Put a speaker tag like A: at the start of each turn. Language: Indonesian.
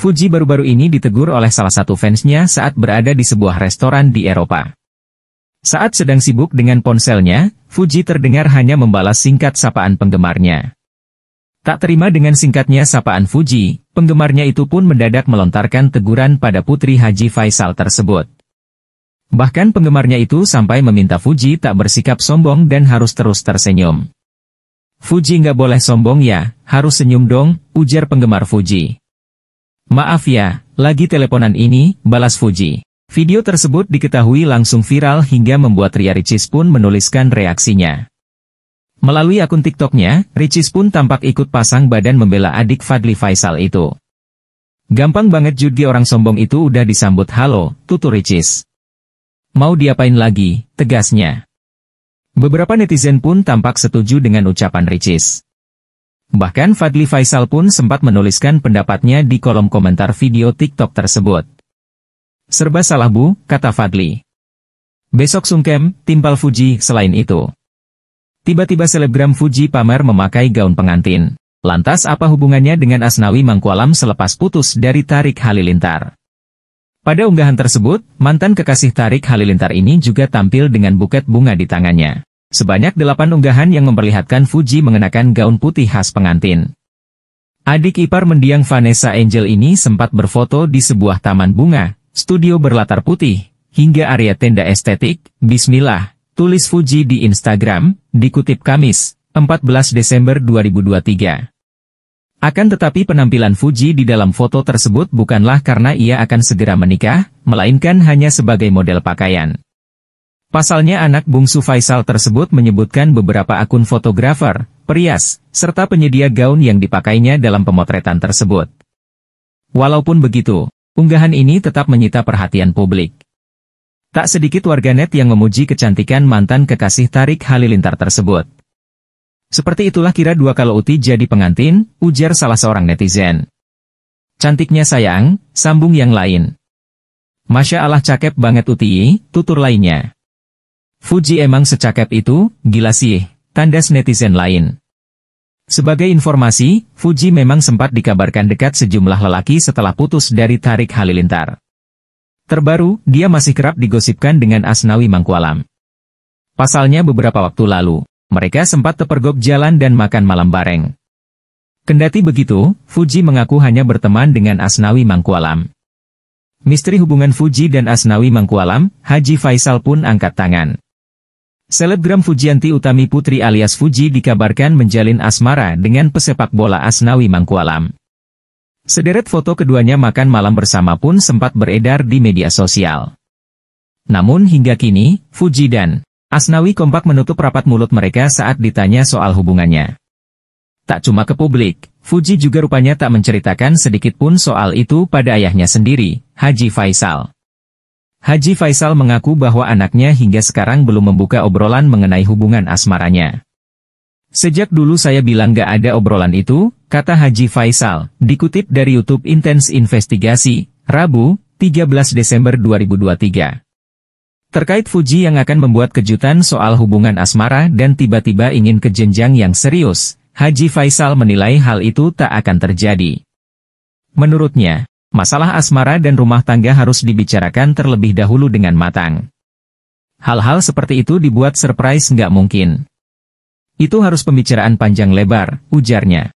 A: Fuji baru-baru ini ditegur oleh salah satu fansnya saat berada di sebuah restoran di Eropa. Saat sedang sibuk dengan ponselnya, Fuji terdengar hanya membalas singkat sapaan penggemarnya. Tak terima dengan singkatnya sapaan Fuji, penggemarnya itu pun mendadak melontarkan teguran pada putri Haji Faisal tersebut. Bahkan penggemarnya itu sampai meminta Fuji tak bersikap sombong dan harus terus tersenyum. Fuji nggak boleh sombong ya, harus senyum dong, ujar penggemar Fuji. Maaf ya, lagi teleponan ini, balas Fuji. Video tersebut diketahui langsung viral hingga membuat Ria Ricis pun menuliskan reaksinya. Melalui akun TikToknya, Ricis pun tampak ikut pasang badan membela adik Fadli Faisal itu. Gampang banget judi orang sombong itu udah disambut halo, tutur Ricis. Mau diapain lagi, tegasnya. Beberapa netizen pun tampak setuju dengan ucapan Ricis. Bahkan Fadli Faisal pun sempat menuliskan pendapatnya di kolom komentar video TikTok tersebut. Serba salah bu, kata Fadli. Besok sungkem, timpal Fuji selain itu. Tiba-tiba selebgram Fuji pamer memakai gaun pengantin. Lantas apa hubungannya dengan Asnawi Mangkualam selepas putus dari Tarik Halilintar? Pada unggahan tersebut, mantan kekasih Tarik Halilintar ini juga tampil dengan buket bunga di tangannya. Sebanyak delapan unggahan yang memperlihatkan Fuji mengenakan gaun putih khas pengantin. Adik ipar mendiang Vanessa Angel ini sempat berfoto di sebuah taman bunga, studio berlatar putih, hingga area tenda estetik, Bismillah, tulis Fuji di Instagram, dikutip Kamis, 14 Desember 2023. Akan tetapi penampilan Fuji di dalam foto tersebut bukanlah karena ia akan segera menikah, melainkan hanya sebagai model pakaian. Pasalnya anak bungsu Faisal tersebut menyebutkan beberapa akun fotografer, perias, serta penyedia gaun yang dipakainya dalam pemotretan tersebut. Walaupun begitu, unggahan ini tetap menyita perhatian publik. Tak sedikit warganet yang memuji kecantikan mantan kekasih Tarik Halilintar tersebut. Seperti itulah kira dua kalau Uti jadi pengantin, ujar salah seorang netizen. Cantiknya sayang, sambung yang lain. Masya Allah cakep banget Uti, tutur lainnya. Fuji emang secakep itu, gila sih, tandas netizen lain. Sebagai informasi, Fuji memang sempat dikabarkan dekat sejumlah lelaki setelah putus dari Tarik Halilintar. Terbaru, dia masih kerap digosipkan dengan Asnawi Mangkualam. Pasalnya beberapa waktu lalu, mereka sempat terpergok jalan dan makan malam bareng. Kendati begitu, Fuji mengaku hanya berteman dengan Asnawi Mangkualam. Misteri hubungan Fuji dan Asnawi Mangkualam, Haji Faisal pun angkat tangan. Selebgram Fujianti Utami Putri alias Fuji dikabarkan menjalin asmara dengan pesepak bola Asnawi Mangkualam. Sederet foto keduanya makan malam bersama pun sempat beredar di media sosial. Namun hingga kini, Fuji dan Asnawi kompak menutup rapat mulut mereka saat ditanya soal hubungannya. Tak cuma ke publik, Fuji juga rupanya tak menceritakan sedikit pun soal itu pada ayahnya sendiri, Haji Faisal. Haji Faisal mengaku bahwa anaknya hingga sekarang belum membuka obrolan mengenai hubungan asmaranya. Sejak dulu saya bilang gak ada obrolan itu, kata Haji Faisal, dikutip dari YouTube Intense Investigasi, Rabu, 13 Desember 2023. Terkait Fuji yang akan membuat kejutan soal hubungan asmara dan tiba-tiba ingin ke jenjang yang serius, Haji Faisal menilai hal itu tak akan terjadi. Menurutnya, Masalah asmara dan rumah tangga harus dibicarakan terlebih dahulu dengan matang. Hal-hal seperti itu dibuat surprise nggak mungkin. Itu harus pembicaraan panjang lebar, ujarnya.